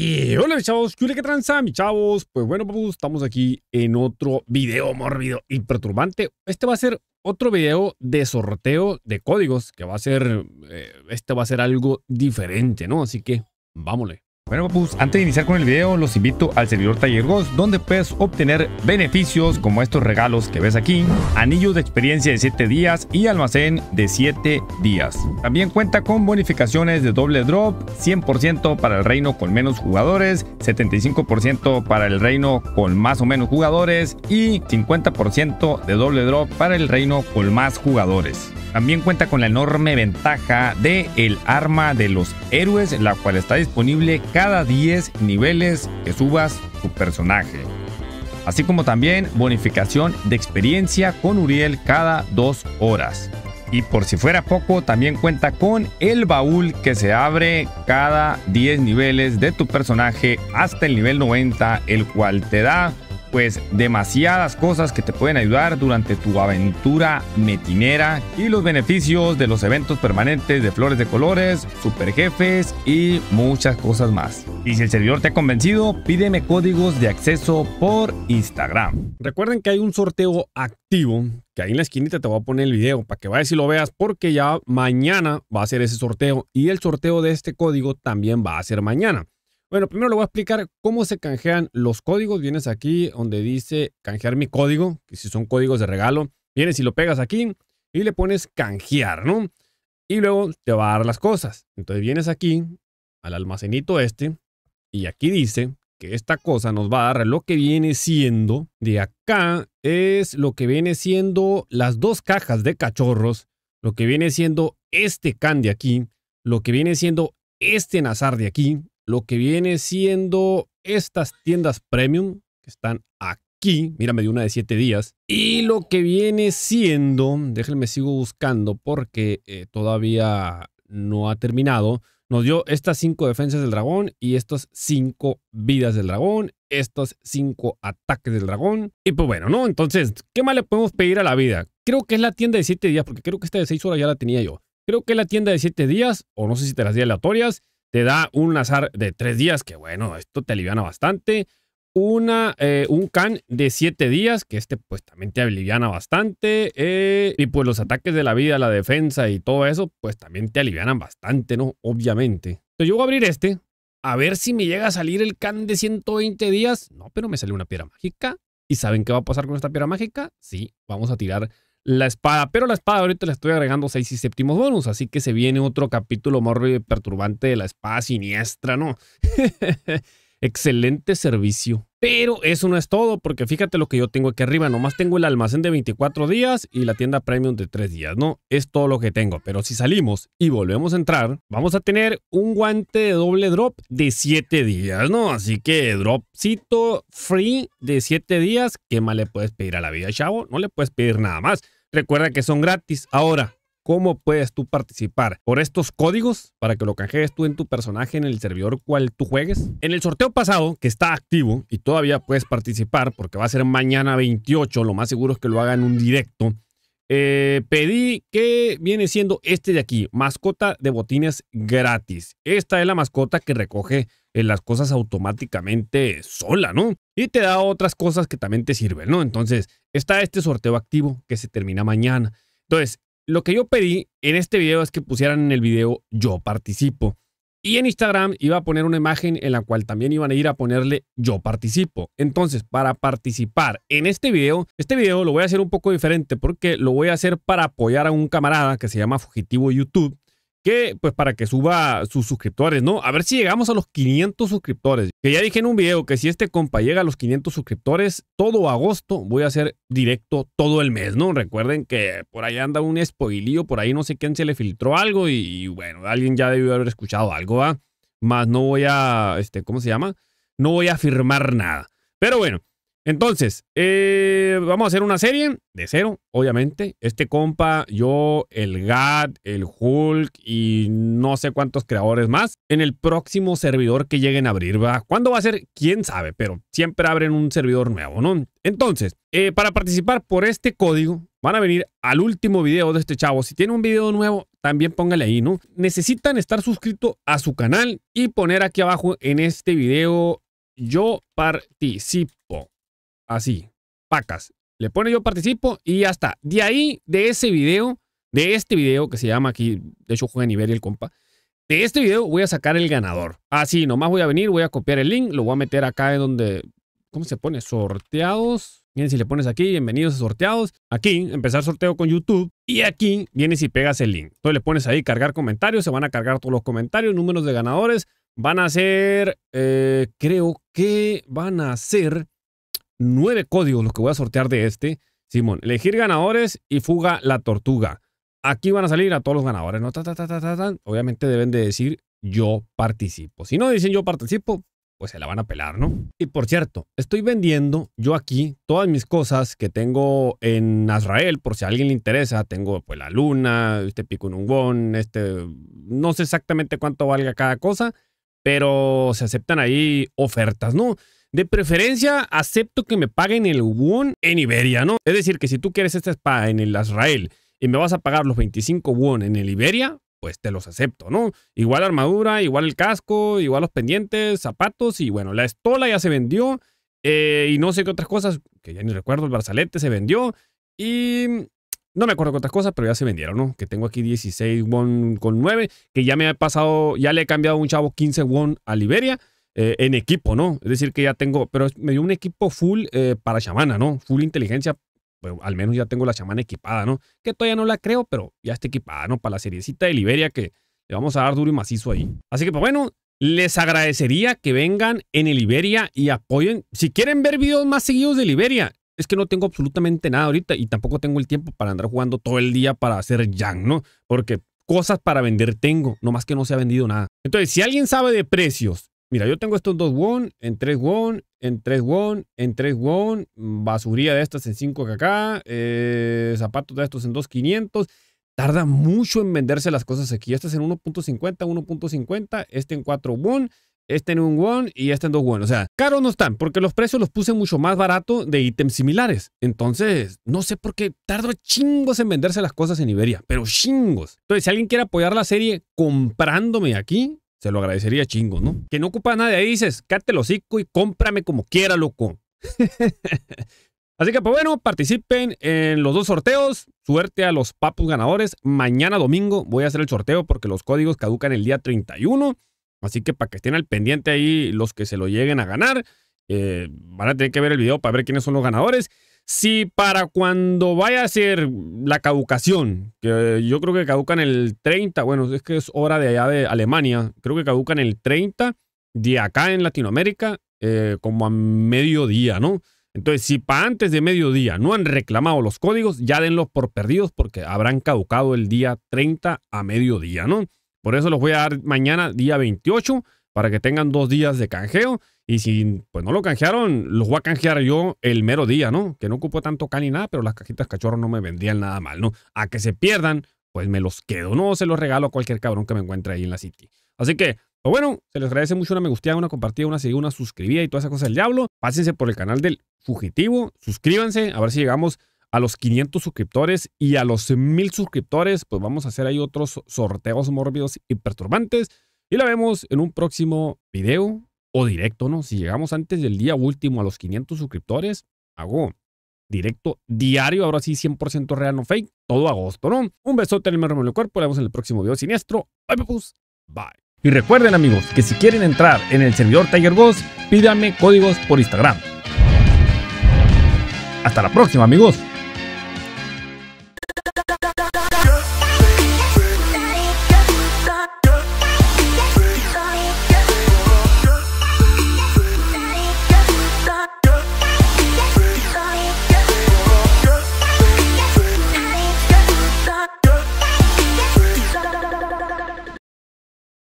Y hola mis chavos, ¿qué que tranza mis chavos? Pues bueno estamos aquí en otro video mórbido y perturbante. Este va a ser otro video de sorteo de códigos, que va a ser, eh, este va a ser algo diferente, ¿no? Así que vámonos. Bueno papus, antes de iniciar con el video los invito al servidor Taller Ghost donde puedes obtener beneficios como estos regalos que ves aquí, anillos de experiencia de 7 días y almacén de 7 días. También cuenta con bonificaciones de doble drop, 100% para el reino con menos jugadores, 75% para el reino con más o menos jugadores y 50% de doble drop para el reino con más jugadores. También cuenta con la enorme ventaja de el arma de los héroes, la cual está disponible cada cada 10 niveles que subas tu personaje. Así como también bonificación de experiencia con Uriel cada 2 horas. Y por si fuera poco, también cuenta con el baúl que se abre cada 10 niveles de tu personaje hasta el nivel 90, el cual te da pues demasiadas cosas que te pueden ayudar durante tu aventura metinera y los beneficios de los eventos permanentes de flores de colores, super jefes y muchas cosas más. Y si el servidor te ha convencido, pídeme códigos de acceso por Instagram. Recuerden que hay un sorteo activo que ahí en la esquinita te voy a poner el video para que vayas y lo veas porque ya mañana va a ser ese sorteo y el sorteo de este código también va a ser mañana. Bueno, primero le voy a explicar cómo se canjean los códigos. Vienes aquí donde dice canjear mi código, que si son códigos de regalo, vienes y lo pegas aquí y le pones canjear, ¿no? Y luego te va a dar las cosas. Entonces vienes aquí al almacenito este y aquí dice que esta cosa nos va a dar lo que viene siendo de acá es lo que viene siendo las dos cajas de cachorros, lo que viene siendo este can de aquí, lo que viene siendo este Nazar de aquí lo que viene siendo estas tiendas premium que están aquí. Mira, me dio una de siete días. Y lo que viene siendo, déjenme sigo buscando porque eh, todavía no ha terminado. Nos dio estas cinco defensas del dragón y estas cinco vidas del dragón, estos cinco ataques del dragón. Y pues bueno, ¿no? Entonces, ¿qué más le podemos pedir a la vida? Creo que es la tienda de siete días, porque creo que esta de 6 horas ya la tenía yo. Creo que es la tienda de siete días, o no sé si te las di aleatorias te da un azar de tres días, que bueno, esto te aliviana bastante. Una, eh, un can de siete días, que este pues también te aliviana bastante. Eh, y pues los ataques de la vida, la defensa y todo eso, pues también te alivianan bastante, ¿no? Obviamente. Entonces yo voy a abrir este, a ver si me llega a salir el can de 120 días. No, pero me sale una piedra mágica. ¿Y saben qué va a pasar con esta piedra mágica? Sí, vamos a tirar la espada, pero la espada ahorita le estoy agregando seis y séptimos bonus, así que se viene otro capítulo más perturbante de la espada siniestra, ¿no? Excelente servicio. Pero eso no es todo, porque fíjate lo que yo tengo aquí arriba, nomás tengo el almacén de 24 días y la tienda premium de 3 días, ¿no? Es todo lo que tengo, pero si salimos y volvemos a entrar, vamos a tener un guante de doble drop de 7 días, ¿no? Así que dropcito free de 7 días, ¿qué más le puedes pedir a la vida, chavo? No le puedes pedir nada más. Recuerda que son gratis. Ahora, ¿cómo puedes tú participar? Por estos códigos para que lo canjees tú en tu personaje en el servidor cual tú juegues. En el sorteo pasado, que está activo y todavía puedes participar porque va a ser mañana 28, lo más seguro es que lo hagan en un directo. Eh, pedí que viene siendo este de aquí, mascota de botines gratis. Esta es la mascota que recoge en eh, las cosas automáticamente sola, ¿no? Y te da otras cosas que también te sirven, ¿no? Entonces, está este sorteo activo que se termina mañana. Entonces, lo que yo pedí en este video es que pusieran en el video yo participo. Y en Instagram iba a poner una imagen en la cual también iban a ir a ponerle yo participo. Entonces, para participar en este video, este video lo voy a hacer un poco diferente porque lo voy a hacer para apoyar a un camarada que se llama Fugitivo YouTube pues para que suba sus suscriptores, ¿no? A ver si llegamos a los 500 suscriptores. Que ya dije en un video que si este compa llega a los 500 suscriptores, todo agosto voy a hacer directo todo el mes, ¿no? Recuerden que por ahí anda un spoilío, por ahí no sé quién se le filtró algo y, bueno, alguien ya debió haber escuchado algo, ¿va? Más no voy a, este, ¿cómo se llama? No voy a firmar nada. Pero bueno, entonces, eh, vamos a hacer una serie de cero, obviamente. Este compa, yo, el GAT, el Hulk y no sé cuántos creadores más en el próximo servidor que lleguen a abrir. ¿va? ¿Cuándo va a ser? ¿Quién sabe? Pero siempre abren un servidor nuevo, ¿no? Entonces, eh, para participar por este código, van a venir al último video de este chavo. Si tiene un video nuevo, también póngale ahí, ¿no? Necesitan estar suscrito a su canal y poner aquí abajo en este video, yo participo. Así, pacas. Le pone yo participo y ya está. De ahí, de ese video, de este video que se llama aquí, de hecho juega Nivel el compa, de este video voy a sacar el ganador. Así, ah, nomás voy a venir, voy a copiar el link, lo voy a meter acá en donde, ¿cómo se pone? Sorteados. Miren, si le pones aquí, bienvenidos a sorteados. Aquí, empezar sorteo con YouTube. Y aquí vienes y pegas el link. Entonces le pones ahí cargar comentarios, se van a cargar todos los comentarios, números de ganadores. Van a ser, eh, creo que van a ser nueve códigos los que voy a sortear de este, Simón. Elegir ganadores y fuga la tortuga. Aquí van a salir a todos los ganadores, ¿no? Obviamente deben de decir yo participo. Si no dicen yo participo, pues se la van a pelar, ¿no? Y por cierto, estoy vendiendo yo aquí todas mis cosas que tengo en Azrael, por si a alguien le interesa. Tengo pues la luna, este pico en picunungón, este... No sé exactamente cuánto valga cada cosa, pero se aceptan ahí ofertas, ¿no? De preferencia, acepto que me paguen el won en Iberia, ¿no? Es decir, que si tú quieres esta espada en el Azrael y me vas a pagar los 25 won en el Iberia, pues te los acepto, ¿no? Igual armadura, igual el casco, igual los pendientes, zapatos y bueno, la estola ya se vendió eh, y no sé qué otras cosas, que ya ni recuerdo, el brazalete se vendió y no me acuerdo qué otras cosas, pero ya se vendieron, ¿no? Que tengo aquí 16 won con 9, que ya me ha pasado, ya le he cambiado un chavo 15 won a Liberia. Eh, en equipo, ¿no? Es decir, que ya tengo, pero me dio un equipo full eh, para chamana, ¿no? Full inteligencia, pero al menos ya tengo la chamana equipada, ¿no? Que todavía no la creo, pero ya está equipada, ¿no? Para la seriecita de Liberia que le vamos a dar duro y macizo ahí. Así que, pues bueno, les agradecería que vengan en el Liberia y apoyen. Si quieren ver videos más seguidos de Liberia, es que no tengo absolutamente nada ahorita y tampoco tengo el tiempo para andar jugando todo el día para hacer yang, ¿no? Porque cosas para vender tengo, nomás que no se ha vendido nada. Entonces, si alguien sabe de precios Mira, yo tengo esto en 2 won, en 3 won, en 3 won, en 3 won, basuría de estas en 5 kk, eh, zapatos de estos en 2500. Tarda mucho en venderse las cosas aquí. Este en 1.50, 1.50, este en 4 won, este en 1 won y este en 2 won. O sea, caros no están porque los precios los puse mucho más barato de ítems similares. Entonces, no sé por qué tarda chingos en venderse las cosas en Iberia, pero chingos. Entonces, si alguien quiere apoyar la serie comprándome aquí, se lo agradecería chingo, ¿no? Que no ocupa nada, ahí dices, cáte el hocico y cómprame como quiera, loco. Así que, pues bueno, participen en los dos sorteos. Suerte a los papus ganadores. Mañana domingo voy a hacer el sorteo porque los códigos caducan el día 31. Así que para que estén al pendiente ahí los que se lo lleguen a ganar, eh, van a tener que ver el video para ver quiénes son los ganadores. Si para cuando vaya a ser la caducación, que yo creo que caducan el 30, bueno, es que es hora de allá de Alemania, creo que caducan el 30 de acá en Latinoamérica, eh, como a mediodía, ¿no? Entonces, si para antes de mediodía no han reclamado los códigos, ya denlos por perdidos porque habrán caducado el día 30 a mediodía, ¿no? Por eso los voy a dar mañana, día 28, para que tengan dos días de canjeo. Y si pues no lo canjearon, los voy a canjear yo el mero día, ¿no? Que no ocupo tanto can ni nada, pero las cajitas cachorro no me vendían nada mal, ¿no? A que se pierdan, pues me los quedo, ¿no? Se los regalo a cualquier cabrón que me encuentre ahí en la City. Así que, pues bueno, se les agradece mucho una me gusteada, una compartida, una seguida, una suscribida y todas esas cosas del diablo. Pásense por el canal del Fugitivo, suscríbanse, a ver si llegamos a los 500 suscriptores y a los 1000 suscriptores, pues vamos a hacer ahí otros sorteos mórbidos y perturbantes. Y la vemos en un próximo video o directo, ¿no? Si llegamos antes del día último a los 500 suscriptores, hago directo diario, ahora sí 100% real, no fake, todo agosto, ¿no? Un besote en el mero cuerpo, la vemos en el próximo video siniestro. Bye, papus. Bye. Y recuerden amigos que si quieren entrar en el servidor Tiger Boss, pídanme códigos por Instagram. Hasta la próxima amigos.